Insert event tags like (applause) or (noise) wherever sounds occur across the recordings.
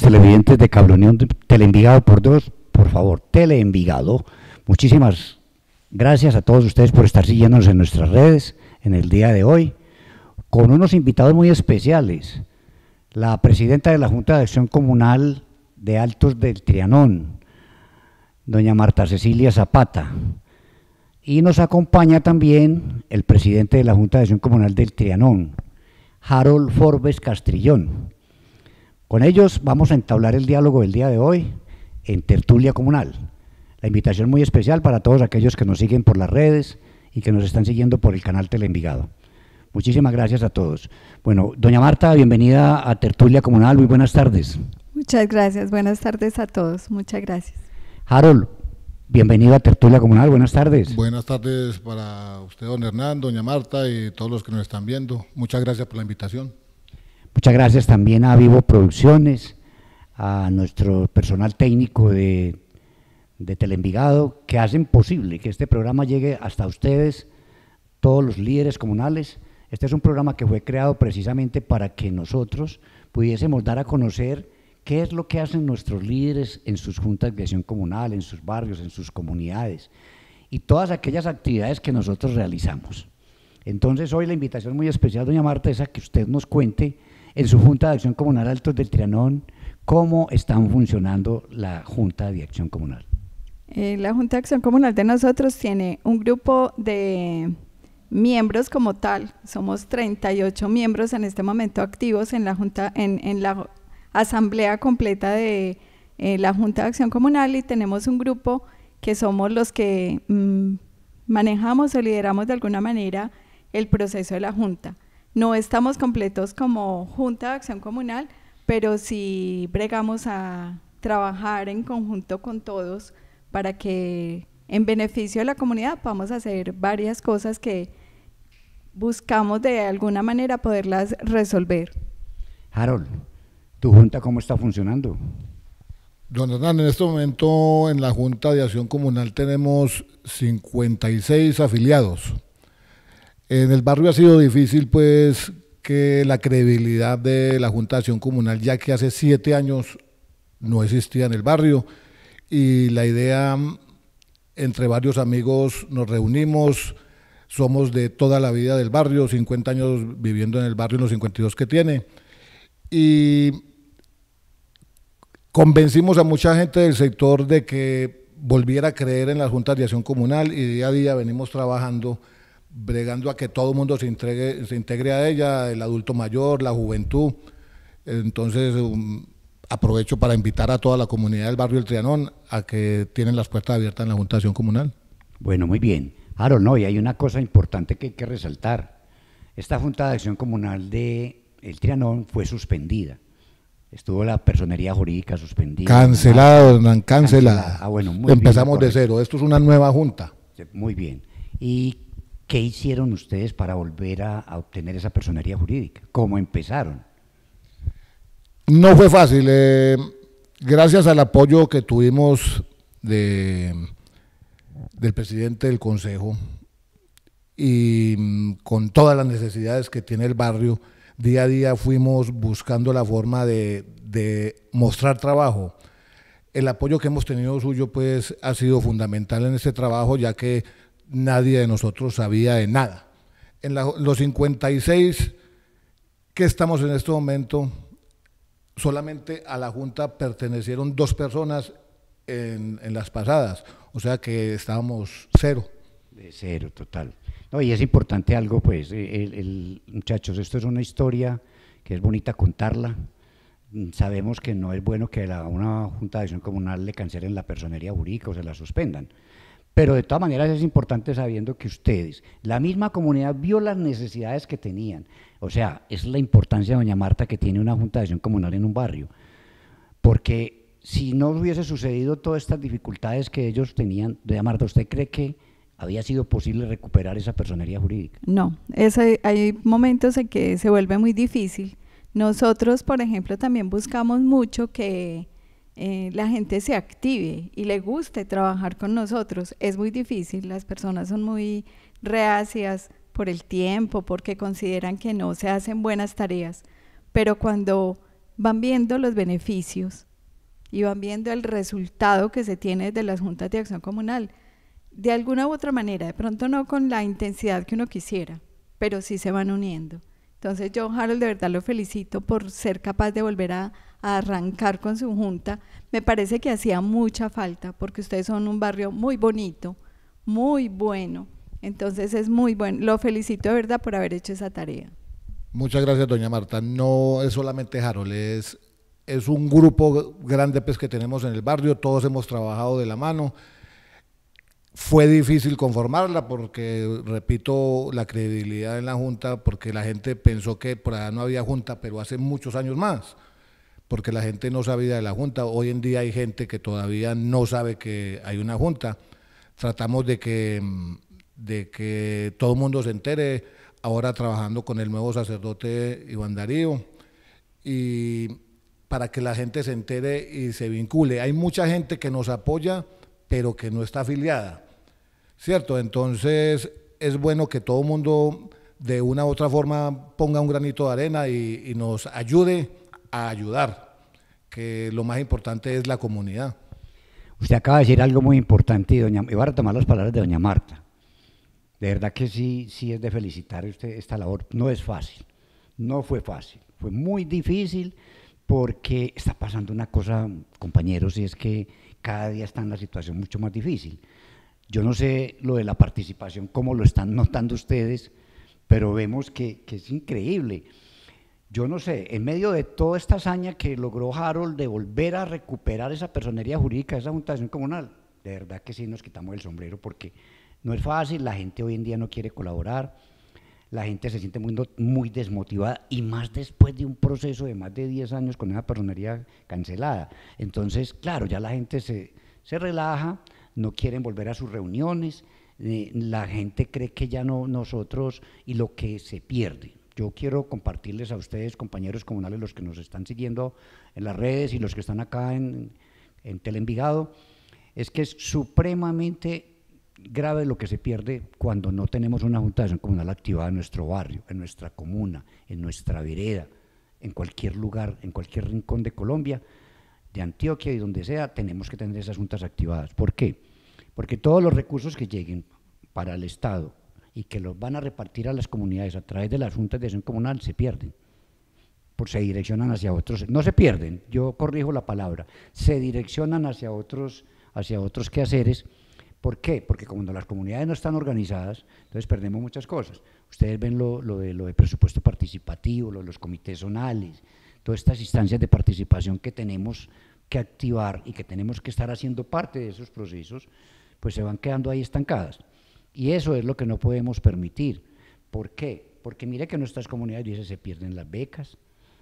televidentes de Cable Unión Teleenvigado por dos, por favor, Teleenvigado. Muchísimas gracias a todos ustedes por estar siguiéndonos en nuestras redes en el día de hoy, con unos invitados muy especiales. La presidenta de la Junta de Acción Comunal de Altos del Trianón, doña Marta Cecilia Zapata. Y nos acompaña también el presidente de la Junta de Acción Comunal del Trianón, Harold Forbes Castrillón. Con ellos vamos a entablar el diálogo del día de hoy en Tertulia Comunal. La invitación muy especial para todos aquellos que nos siguen por las redes y que nos están siguiendo por el canal Teleenvigado. Muchísimas gracias a todos. Bueno, doña Marta, bienvenida a Tertulia Comunal. Muy buenas tardes. Muchas gracias. Buenas tardes a todos. Muchas gracias. Harold, bienvenido a Tertulia Comunal. Buenas tardes. Buenas tardes para usted, don Hernán, doña Marta y todos los que nos están viendo. Muchas gracias por la invitación. Muchas gracias también a Vivo Producciones, a nuestro personal técnico de, de que hacen posible que este programa llegue hasta ustedes, todos los líderes comunales. Este es un programa que fue creado precisamente para que nosotros pudiésemos dar a conocer qué es lo que hacen nuestros líderes en sus juntas de acción comunal, en sus barrios, en sus comunidades y todas aquellas actividades que nosotros realizamos. Entonces hoy la invitación muy especial, doña Marta, es a que usted nos cuente en su Junta de Acción Comunal Altos del Trianón, ¿cómo están funcionando la Junta de Acción Comunal? Eh, la Junta de Acción Comunal de nosotros tiene un grupo de miembros como tal. Somos 38 miembros en este momento activos en la Junta, en, la asamblea completa de eh, la Junta de Acción Comunal y tenemos un grupo que somos los que mm, manejamos o lideramos de alguna manera el proceso de la Junta. No estamos completos como Junta de Acción Comunal, pero sí bregamos a trabajar en conjunto con todos para que en beneficio de la comunidad podamos hacer varias cosas que buscamos de alguna manera poderlas resolver. Harold, ¿tu junta cómo está funcionando? Don Hernán, en este momento en la Junta de Acción Comunal tenemos 56 afiliados. En el barrio ha sido difícil, pues, que la credibilidad de la Junta de Acción Comunal, ya que hace siete años no existía en el barrio, y la idea, entre varios amigos nos reunimos, somos de toda la vida del barrio, 50 años viviendo en el barrio, en los 52 que tiene, y convencimos a mucha gente del sector de que volviera a creer en la Junta de Acción Comunal y día a día venimos trabajando bregando a que todo el mundo se, integre, se integre a ella, el adulto mayor, la juventud. Entonces, um, aprovecho para invitar a toda la comunidad del barrio El Trianón a que tienen las puertas abiertas en la Junta de Acción Comunal. Bueno, muy bien. Claro, no, y hay una cosa importante que hay que resaltar. Esta Junta de Acción Comunal de El Trianón fue suspendida. Estuvo la personería jurídica suspendida. Cancelada, ah, Hernán, cancelada. Ah, bueno, muy bien. Empezamos de cero. Esto es una nueva junta. Muy bien. Y ¿Qué hicieron ustedes para volver a, obtener esa personería jurídica? ¿Cómo empezaron? No fue fácil. Eh, gracias al apoyo que tuvimos de, del presidente del consejo y mm, con todas las necesidades que tiene el barrio, día a día fuimos buscando la forma de, de mostrar trabajo. El apoyo que hemos tenido suyo pues ha sido fundamental en este trabajo, ya que nadie de nosotros sabía de nada. En los 56 que estamos en este momento, solamente a la Junta pertenecieron dos personas en, las pasadas, o sea que estábamos cero. De cero, total. No, y es importante algo, pues, eh, el, muchachos, esto es una historia que es bonita contarla. Mm, sabemos que no es bueno que a una junta de acción comunal le cancelen la personería jurídica o se la suspendan. Pero de todas maneras es importante sabiendo que ustedes, la misma comunidad vio las necesidades que tenían. O sea, es la importancia de doña Marta que tiene una junta de acción comunal en un barrio. Porque si no hubiese sucedido todas estas dificultades que ellos tenían, doña Marta, ¿usted cree que había sido posible recuperar esa personería jurídica? No, hay momentos en que se vuelve muy difícil. Nosotros, por ejemplo, también buscamos mucho que eh, la gente se active y le guste trabajar con nosotros. Es muy difícil, las personas son muy reacias por el tiempo, porque consideran que no se hacen buenas tareas, pero cuando van viendo los beneficios y van viendo el resultado que se tiene de las juntas de acción comunal, de alguna u otra manera, de pronto no con la intensidad que uno quisiera, pero sí se van uniendo. Entonces yo, Harold, de verdad lo felicito por ser capaz de volver a arrancar con su junta, me parece que hacía mucha falta, porque ustedes son un barrio muy bonito, muy bueno. Entonces es muy bueno. Lo felicito de verdad por haber hecho esa tarea. Muchas gracias, doña Marta. No es solamente Harold, es, un grupo grande pues, que tenemos en el barrio, todos hemos trabajado de la mano. Fue difícil conformarla porque, repito, la credibilidad en la Junta, porque la gente pensó que por allá no había Junta, pero hace muchos años más porque la gente no sabía de la Junta. Hoy en día hay gente que todavía no sabe que hay una Junta. Tratamos de que, mm, de que todo el mundo se entere, ahora trabajando con el nuevo sacerdote Iván Darío, y para que la gente se entere y se vincule. Hay mucha gente que nos apoya, pero que no está afiliada. ¿Cierto? Entonces es bueno que todo el mundo de una u otra forma ponga un granito de arena y nos ayude a ayudar, que lo más importante es la comunidad. Usted acaba de decir algo muy importante y, doña, voy a retomar las palabras de doña Marta. De verdad que sí, sí es de felicitar usted esta labor. No es fácil, no fue fácil, fue muy difícil porque está pasando una cosa, compañeros, y es que cada día está en la situación mucho más difícil. Yo no sé lo de la participación, cómo lo están notando ustedes, pero vemos que es increíble yo no sé, en medio de toda esta hazaña que logró Harold de volver a recuperar esa personería jurídica, esa juntación comunal, de verdad que sí nos quitamos el sombrero porque no es fácil, la gente hoy en día no quiere colaborar, la gente se siente muy, muy desmotivada y más después de un proceso de más de 10 años con esa personería cancelada. Entonces, claro, ya la gente se, relaja, no quieren volver a sus reuniones, eh, la gente cree que ya no nosotros y lo que se pierde yo quiero compartirles a ustedes, compañeros comunales, los que nos están siguiendo en las redes y los que están acá en, en Telenvigado, es que es supremamente grave lo que se pierde cuando no tenemos una junta de acción comunal activada en nuestro barrio, en nuestra comuna, en nuestra vereda, en cualquier lugar, en cualquier rincón de Colombia, de Antioquia y donde sea, tenemos que tener esas juntas activadas. ¿Por qué? Porque todos los recursos que lleguen para el Estado, y que los van a repartir a las comunidades a través de las juntas de acción comunal se pierden. Por se direccionan hacia otros, no se pierden, yo corrijo la palabra, se direccionan hacia otros, hacia otros quehaceres. ¿Por qué? Porque cuando las comunidades no están organizadas, entonces perdemos muchas cosas. Ustedes ven lo, lo de, lo de presupuesto participativo, los comités zonales, todas estas instancias de participación que tenemos que activar y que tenemos que estar haciendo parte de esos procesos, pues se van quedando ahí estancadas. Y eso es lo que no podemos permitir. ¿Por qué? Porque mire que en nuestras comunidades dice se pierden las becas,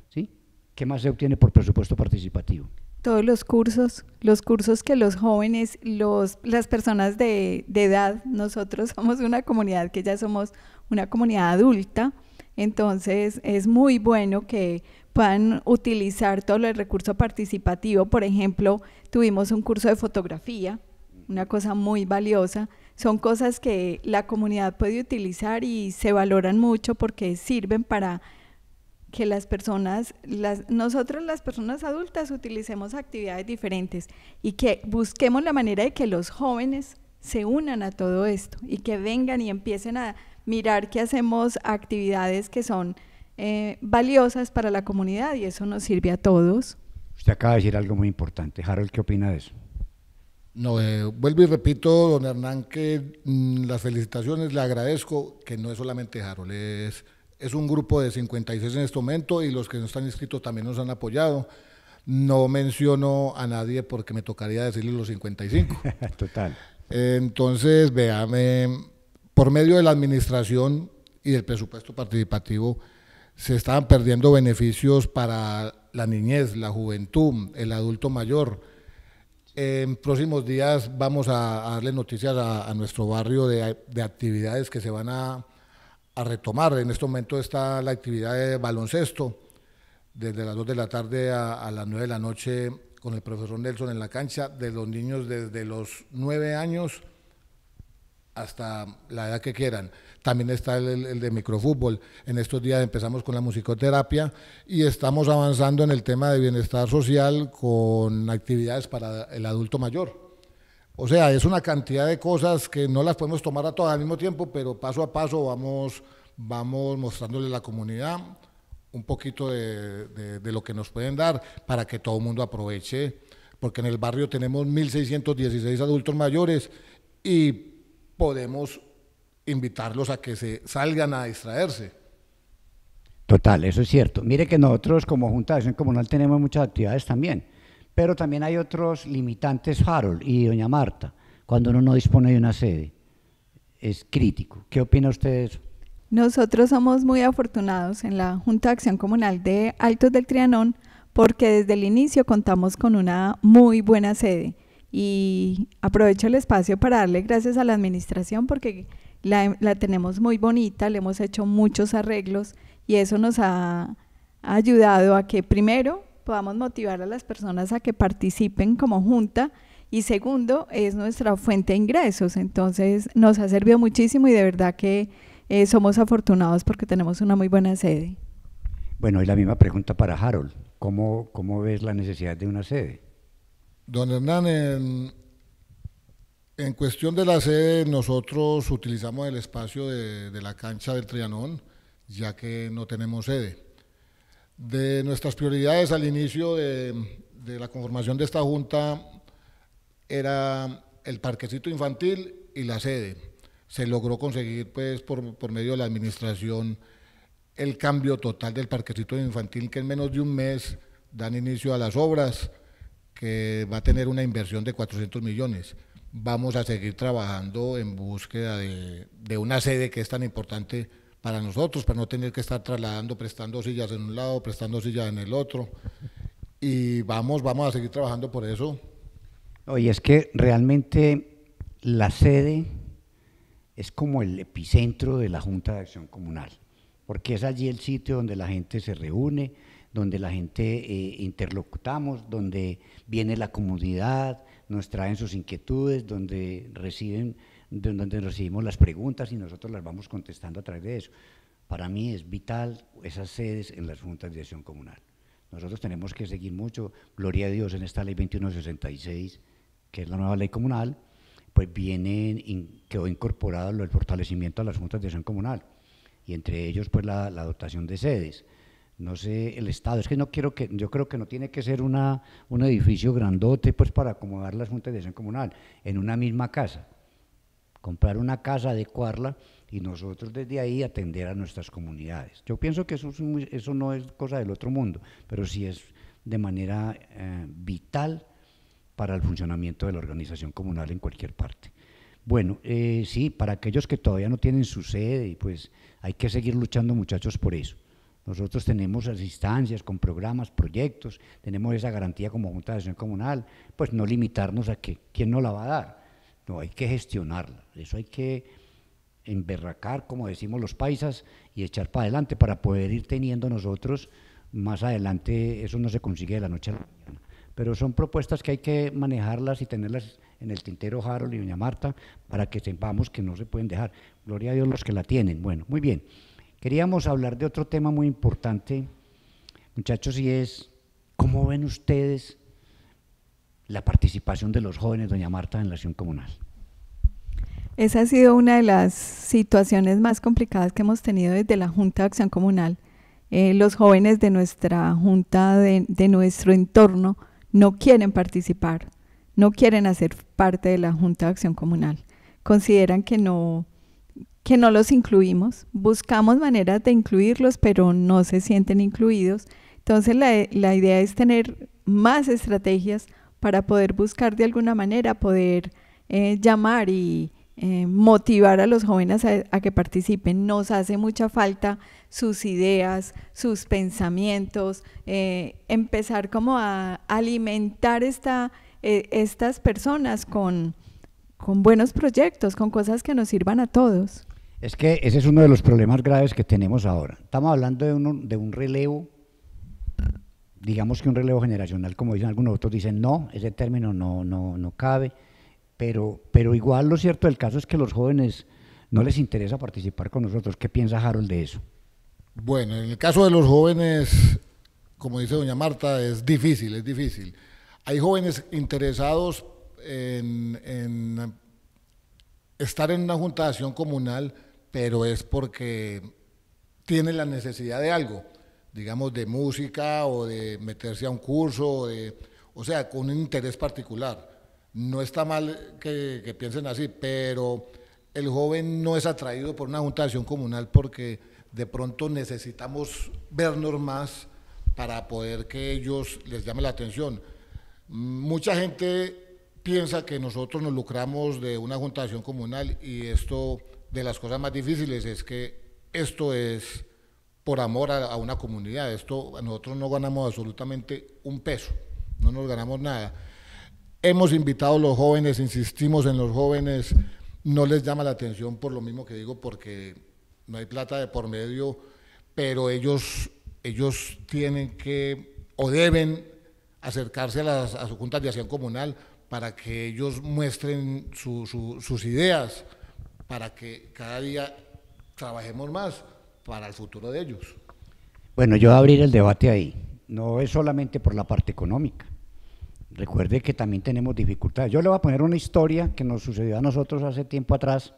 ¿sí? ¿Qué más se obtiene por presupuesto participativo? Todos los cursos, los cursos que los jóvenes, los, las personas de, de edad, nosotros (laughs) somos una comunidad que ya somos una comunidad adulta, entonces es muy bueno que puedan utilizar todo el recurso participativo. Por ejemplo, tuvimos un curso de fotografía, una cosa muy valiosa, son cosas que la comunidad puede utilizar y se valoran mucho porque sirven para que las personas, las, nosotros las personas adultas utilicemos actividades diferentes y que busquemos la manera de que los jóvenes se unan a todo esto y que vengan y empiecen a mirar que hacemos actividades que son eh, valiosas para la comunidad y eso nos sirve a todos. Usted acaba de decir algo muy importante. Harold, ¿qué opina de eso? No, eh, vuelvo y repito, don Hernán, que mm, las felicitaciones, le agradezco que no es solamente Harold, es, es un grupo de 56 en este momento y los que no están inscritos también nos han apoyado. No menciono a nadie porque me tocaría decirle los 55. (laughs) Total. Entonces, véame, por medio de la administración y del presupuesto participativo se estaban perdiendo beneficios para la niñez, la juventud, el adulto mayor en próximos días vamos a, darle noticias a, nuestro barrio de, actividades que se van a, retomar. En este momento está la actividad de baloncesto, desde las 2 de la tarde a, a las 9 de la noche con el profesor Nelson en la cancha, de los niños desde los 9 años hasta la edad que quieran también está el, de microfútbol. En estos días empezamos con la musicoterapia y estamos avanzando en el tema de bienestar social con actividades para el adulto mayor. O sea, es una cantidad de cosas que no las podemos tomar a todas al mismo tiempo, pero paso a paso vamos, vamos mostrándole a la comunidad un poquito de lo que nos pueden dar para que todo el mundo aproveche, porque en el barrio tenemos 1.616 adultos mayores y podemos invitarlos a que se salgan a distraerse. Total, eso es cierto. Mire que nosotros como Junta de Acción Comunal tenemos muchas actividades también, pero también hay otros limitantes, Harold y doña Marta, cuando uno no dispone de una sede. Es crítico. ¿Qué opina usted Nosotros somos muy afortunados en la Junta de Acción Comunal de Altos del Trianón porque desde el inicio contamos con una muy buena sede y aprovecho el espacio para darle gracias a la administración porque la, tenemos muy bonita, le hemos hecho muchos arreglos y eso nos ha, ayudado a que primero podamos motivar a las personas a que participen como junta y segundo es nuestra fuente de ingresos. Entonces nos ha servido muchísimo y de verdad que eh, somos afortunados porque tenemos una muy buena sede. Bueno, y la misma pregunta para Harold. ¿Cómo, cómo ves la necesidad de una sede? Don Hernán, en, en cuestión de la sede, nosotros utilizamos el espacio de, la cancha del Trianón, ya que no tenemos sede. De nuestras prioridades al inicio de, la conformación de esta junta era el parquecito infantil y la sede. Se logró conseguir, pues, por medio de la administración, el cambio total del parquecito infantil, que en menos de un mes dan inicio a las obras, que va a tener una inversión de 400 millones vamos a seguir trabajando en búsqueda de, una sede que es tan importante para nosotros, para no tener que estar trasladando, prestando sillas en un lado, prestando sillas en el otro. Y vamos, vamos a seguir trabajando por eso. Oye, es que realmente la sede es como el epicentro de la Junta de Acción Comunal, porque es allí el sitio donde la gente se reúne, donde la gente eh, interlocutamos, donde viene la comunidad, nos traen sus inquietudes, donde, reciben, donde recibimos las preguntas y nosotros las vamos contestando a través de eso. Para mí es vital esas sedes en las juntas de dirección comunal. Nosotros tenemos que seguir mucho, gloria a Dios, en esta ley 2166, que es la nueva ley comunal, pues viene, quedó incorporado el fortalecimiento a las juntas de acción comunal, y entre ellos pues la, la dotación de sedes no sé, el Estado. Es que no quiero que, yo creo que no tiene que ser una, un edificio grandote pues para acomodar las juntas de acción comunal en una misma casa. Comprar una casa, adecuarla y nosotros desde ahí atender a nuestras comunidades. Yo pienso que eso, eso no es cosa del otro mundo, pero sí es de manera eh, vital para el funcionamiento de la organización comunal en cualquier parte. Bueno, eh, sí, para aquellos que todavía no tienen su sede, pues hay que seguir luchando muchachos por eso. Nosotros tenemos las instancias con programas, proyectos, tenemos esa garantía como Junta de Acción Comunal, pues no limitarnos a que quién nos la va a dar. No, hay que gestionarla. Eso hay que emberracar, como decimos los paisas, y echar para adelante para poder ir teniendo nosotros más adelante. Eso no se consigue de la noche a la mañana. Pero son propuestas que hay que manejarlas y tenerlas en el tintero Harold y Doña Marta para que sepamos que no se pueden dejar. Gloria a Dios los que la tienen. Bueno, muy bien. Queríamos hablar de otro tema muy importante, muchachos, y es cómo ven ustedes la participación de los jóvenes, doña Marta, en la acción comunal. Esa ha sido una de las situaciones más complicadas que hemos tenido desde la Junta de Acción Comunal. Eh, los jóvenes de nuestra Junta, de, de nuestro entorno, no quieren participar, no quieren hacer parte de la Junta de Acción Comunal. Consideran que no, que no los incluimos, buscamos maneras de incluirlos, pero no se sienten incluidos. Entonces la, idea es tener más estrategias para poder buscar de alguna manera, poder eh, llamar y eh, motivar a los jóvenes a, que participen. Nos hace mucha falta sus ideas, sus pensamientos, eh, empezar como a alimentar estas personas con buenos proyectos, con cosas que nos sirvan a todos. Es que ese es uno de los problemas graves que tenemos ahora. Estamos hablando de, un relevo, digamos que un relevo generacional, como dicen algunos otros, dicen no, ese término no, no, no cabe, pero, pero igual lo cierto del caso es que los jóvenes no les interesa participar con nosotros. ¿Qué piensa Harold de eso? Bueno, en el caso de los jóvenes, como dice doña Marta, es difícil, es difícil. Hay jóvenes interesados en, en estar en una junta de acción comunal, pero es porque tiene la necesidad de algo, digamos de música o de meterse a un curso, o, sea, con un interés particular. No está mal que, piensen así, pero el joven no es atraído por una juntación comunal porque de pronto necesitamos vernos más para poder que ellos les llame la atención. Mucha gente piensa que nosotros nos lucramos de una juntación comunal y esto de las cosas más difíciles es que esto es por amor a, una comunidad. Esto nosotros no ganamos absolutamente un peso, no nos ganamos nada. Hemos invitado a los jóvenes, insistimos en los jóvenes, no les llama la atención por lo mismo que digo, porque no hay plata de por medio, pero ellos, ellos tienen que o deben acercarse a, su junta de acción comunal para que ellos muestren sus ideas para que cada día trabajemos más para el futuro de ellos. Bueno, yo voy a abrir el debate ahí. No es solamente por la parte económica. Recuerde que también tenemos dificultades. Yo le voy a poner una historia que nos sucedió a nosotros hace tiempo atrás,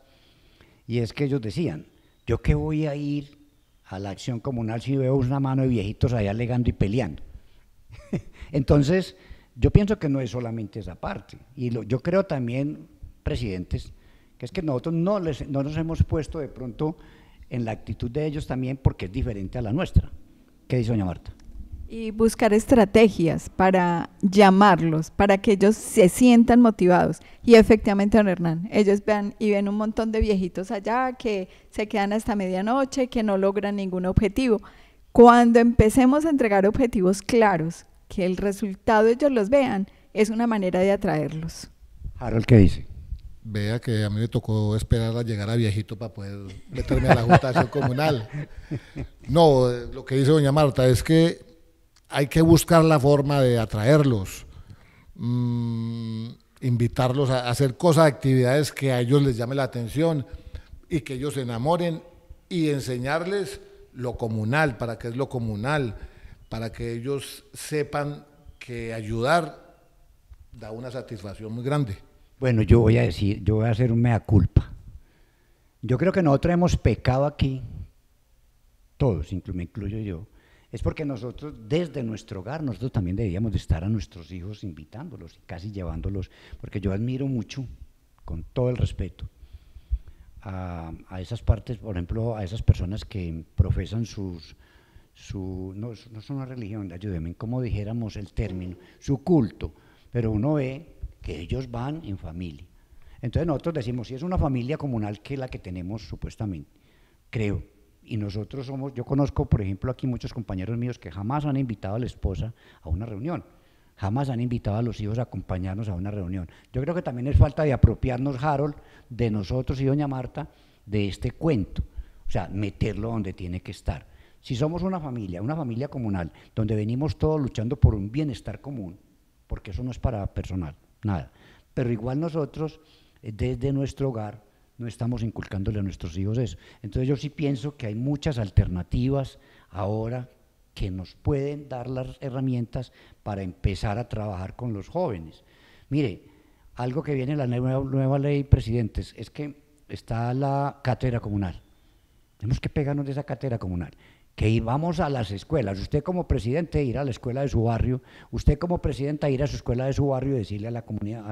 y es que ellos decían, yo que voy a ir a la acción comunal si veo una mano de viejitos allá alegando y peleando. (laughs) Entonces, yo pienso que no es solamente esa parte. Y lo, yo creo también, presidentes, es que nosotros no, les, no nos hemos puesto de pronto en la actitud de ellos también porque es diferente a la nuestra. ¿Qué dice doña Marta? Y buscar estrategias para llamarlos, para que ellos se sientan motivados. Y efectivamente, don Hernán, ellos vean y ven un montón de viejitos allá que se quedan hasta medianoche, que no logran ningún objetivo. Cuando empecemos a entregar objetivos claros, que el resultado ellos los vean, es una manera de atraerlos. Harold, ¿qué dice? vea que a mí me tocó esperar a llegar a viejito para poder meterme a la juntación (laughs) comunal. No, lo que dice doña Marta es que hay que buscar la forma de atraerlos, mm, invitarlos a hacer cosas, actividades que a ellos les llame la atención y que ellos se enamoren y enseñarles lo comunal, para qué es lo comunal, para que ellos sepan que ayudar da una satisfacción muy grande. Bueno, yo voy a decir, yo voy a hacer un mea culpa. Yo creo que nosotros hemos pecado aquí, todos, me incluyo yo, es porque nosotros desde nuestro hogar, nosotros también deberíamos estar a nuestros hijos invitándolos y casi llevándolos, porque yo admiro mucho, con todo el respeto, a, esas partes, por ejemplo, a esas personas que profesan sus, su, no, no son una religión, ayúdenme, como dijéramos el término, su culto, pero uno ve que ellos van en familia. Entonces nosotros decimos, si es una familia comunal que la que tenemos supuestamente, creo. Y nosotros somos, yo conozco, por ejemplo, aquí muchos compañeros míos que jamás han invitado a la esposa a una reunión, jamás han invitado a los hijos a acompañarnos a una reunión. Yo creo que también es falta de apropiarnos, Harold, de nosotros y doña Marta, de este cuento. O sea, meterlo donde tiene que estar. Si somos una familia, una familia comunal, donde venimos todos luchando por un bienestar común, porque eso no es para personal, nada. Pero igual nosotros, eh, desde nuestro hogar, no estamos inculcándole a nuestros hijos eso. Entonces yo sí pienso que hay muchas alternativas ahora que nos pueden dar las herramientas para empezar a trabajar con los jóvenes. Mire, algo que viene en la nueva, nueva ley, presidentes, es que está la cátedra comunal. Tenemos que pegarnos de esa cátedra comunal que íbamos a las escuelas. Usted como presidente ir a la escuela de su barrio, usted como presidenta ir a su escuela de su barrio y decirle a la comunidad,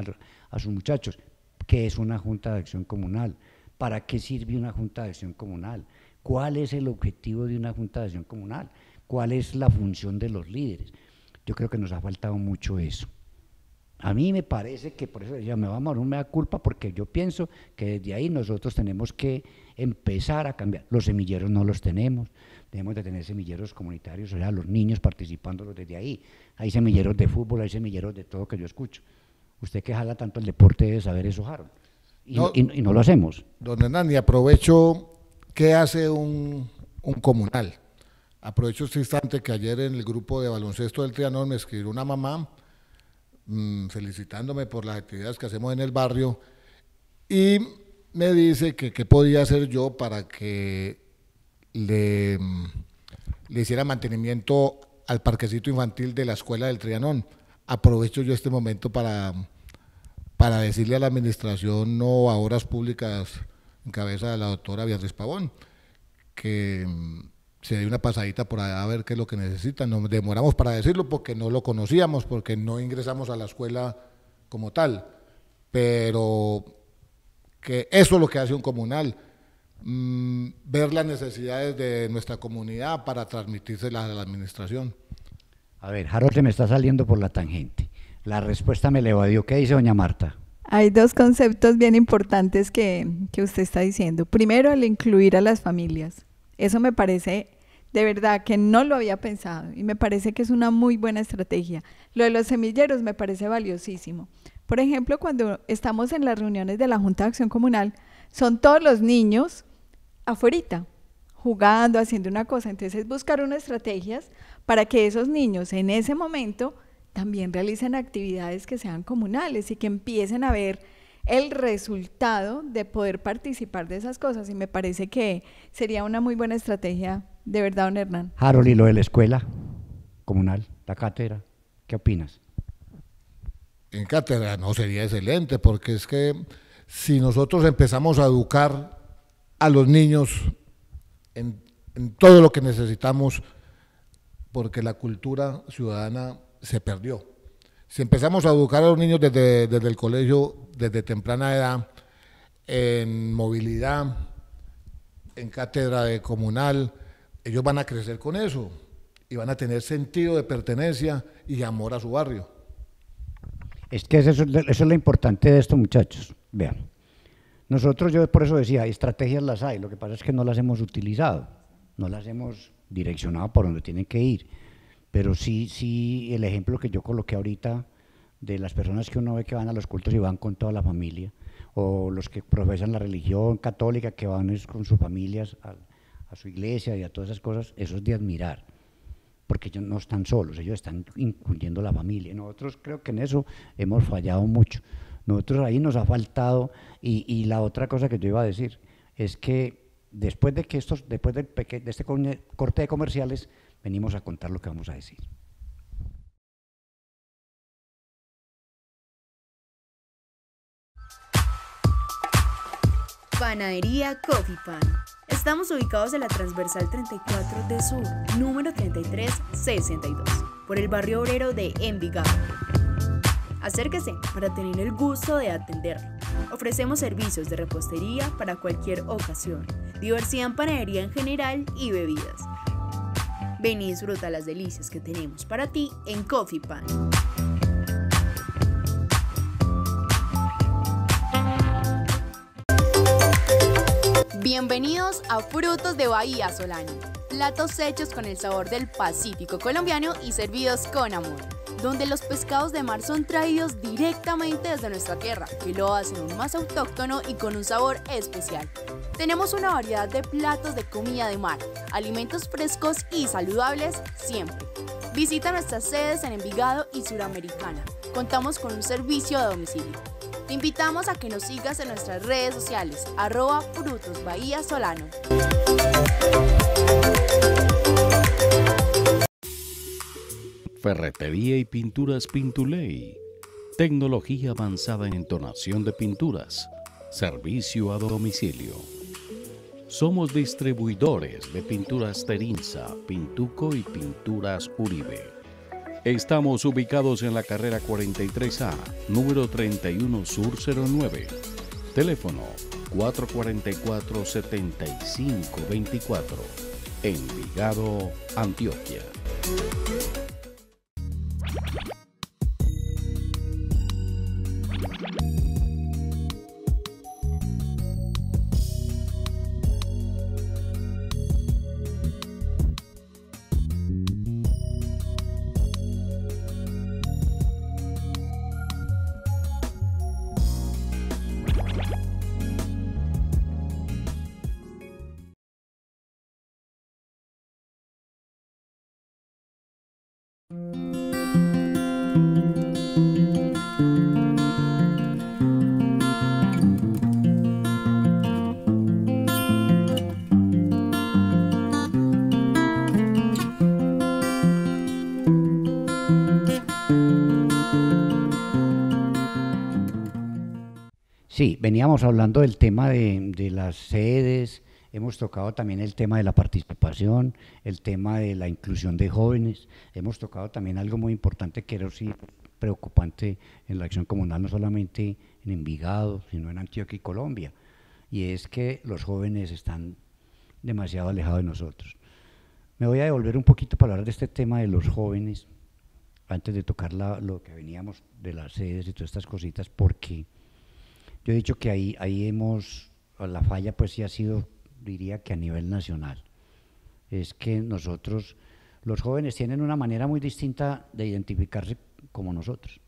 a, sus muchachos, qué es una junta de acción comunal, para qué sirve una junta de acción comunal, cuál es el objetivo de una junta de acción comunal, cuál es la función de los líderes. Yo creo que nos ha faltado mucho eso. A mí me parece que por eso ya me va a morir, me da culpa porque yo pienso que desde ahí nosotros tenemos que empezar a cambiar. Los semilleros no los tenemos, debemos de tener semilleros comunitarios, o sea, los niños participándolos desde ahí. Hay semilleros de fútbol, hay semilleros de todo que yo escucho. Usted que jala tanto el deporte de saber eso, Harold. Y no, lo hacemos. Don Hernán, y aprovecho, ¿qué hace un, comunal? Aprovecho este instante que ayer en el grupo de baloncesto del Trianón me escribió una mamá mm, felicitándome por las actividades que hacemos en el barrio y me dice que qué podía hacer yo para que le, hiciera mantenimiento al parquecito infantil de la escuela del Trianón. Aprovecho yo este momento para, para decirle a la administración no a horas públicas en cabeza de la doctora Beatriz Pavón que mm, se dé una pasadita por allá a ver qué es lo que necesitan. Nos demoramos para decirlo porque no lo conocíamos, porque no ingresamos a la escuela como tal. Pero que eso es lo que hace un comunal Mm, ver las necesidades de nuestra comunidad para transmitírselas a la administración. A ver, Harold se me está saliendo por la tangente. La respuesta me le evadió. ¿Qué dice doña Marta? Hay dos conceptos bien importantes que, que usted está diciendo. Primero, el incluir a las familias. Eso me parece de verdad que no lo había pensado y me parece que es una muy buena estrategia. Lo de los semilleros me parece valiosísimo. Por ejemplo, cuando estamos en las reuniones de la Junta de Acción Comunal, son todos los niños afuera, jugando, haciendo una cosa. Entonces buscar unas estrategias para que esos niños en ese momento también realicen actividades que sean comunales y que empiecen a ver el resultado de poder participar de esas cosas. Y me parece que sería una muy buena estrategia, de verdad, don Hernán. Harold, y lo de la escuela comunal, la cátedra, ¿qué opinas? En cátedra no sería excelente, porque es que si nosotros empezamos a educar a los niños en, todo lo que necesitamos, porque la cultura ciudadana se perdió. Si empezamos a educar a los niños desde, el colegio, desde temprana edad, en movilidad, en cátedra de comunal, ellos van a crecer con eso y van a tener sentido de pertenencia y amor a su barrio. Es que eso, eso es lo importante de estos muchachos. Vean. Nosotros, yo por eso decía, estrategias las hay, lo que pasa es que no las hemos utilizado, no las hemos direccionado por donde tienen que ir. Pero sí, sí, el ejemplo que yo coloqué ahorita de las personas que uno ve que van a los cultos y van con toda la familia, o los que profesan la religión católica, que van con sus familias a, a su iglesia y a todas esas cosas, eso es de admirar, porque ellos no están solos, ellos están incluyendo la familia. Nosotros creo que en eso hemos fallado mucho. Nosotros ahí nos ha faltado. Y, la otra cosa que yo iba a decir es que después de que estos, después de este corte de comerciales, venimos a contar lo que vamos a decir. Panadería Coffee Pan. Estamos ubicados en la transversal 34 de Sur, número 3362, por el barrio obrero de Envigado. Acérquese para tener el gusto de atenderlo. Ofrecemos servicios de repostería para cualquier ocasión, diversidad en panadería en general y bebidas. Ven y disfruta las delicias que tenemos para ti en Coffee Pan. Bienvenidos a Frutos de Bahía Solano, platos hechos con el sabor del Pacífico colombiano y servidos con amor donde los pescados de mar son traídos directamente desde nuestra tierra, que lo hacen aún más autóctono y con un sabor especial. Tenemos una variedad de platos de comida de mar, alimentos frescos y saludables siempre. Visita nuestras sedes en Envigado y Suramericana. Contamos con un servicio de domicilio. Te invitamos a que nos sigas en nuestras redes sociales, arroba Frutos Bahía Solano. Ferretería y Pinturas Pintuley. Tecnología avanzada en entonación de pinturas. Servicio a domicilio. Somos distribuidores de pinturas Terinza, Pintuco y Pinturas Uribe. Estamos ubicados en la carrera 43A, número 31 Sur 09. Teléfono 444-7524. Envigado, Antioquia. veníamos hablando del tema de, de, las sedes, hemos tocado también el tema de la participación, el tema de la inclusión de jóvenes, hemos tocado también algo muy importante que era sí preocupante en la acción comunal, no solamente en Envigado, sino en Antioquia y Colombia, y es que los jóvenes están demasiado alejados de nosotros. Me voy a devolver un poquito para hablar de este tema de los jóvenes, antes de tocar la, lo que veníamos de las sedes y todas estas cositas, porque yo he dicho que ahí, ahí hemos, la falla pues sí ha sido, diría que a nivel nacional. Es que nosotros, los jóvenes tienen una manera muy distinta de identificarse como nosotros.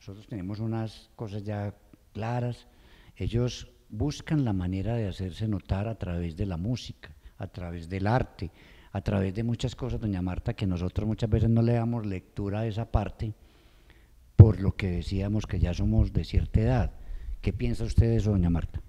Nosotros tenemos unas cosas ya claras. Ellos buscan la manera de hacerse notar a través de la música, a través del arte, a través de muchas cosas, doña Marta, que nosotros muchas veces no le damos lectura a esa parte por lo que decíamos que ya somos de cierta edad. ¿Qué piensa usted de eso, doña Marta?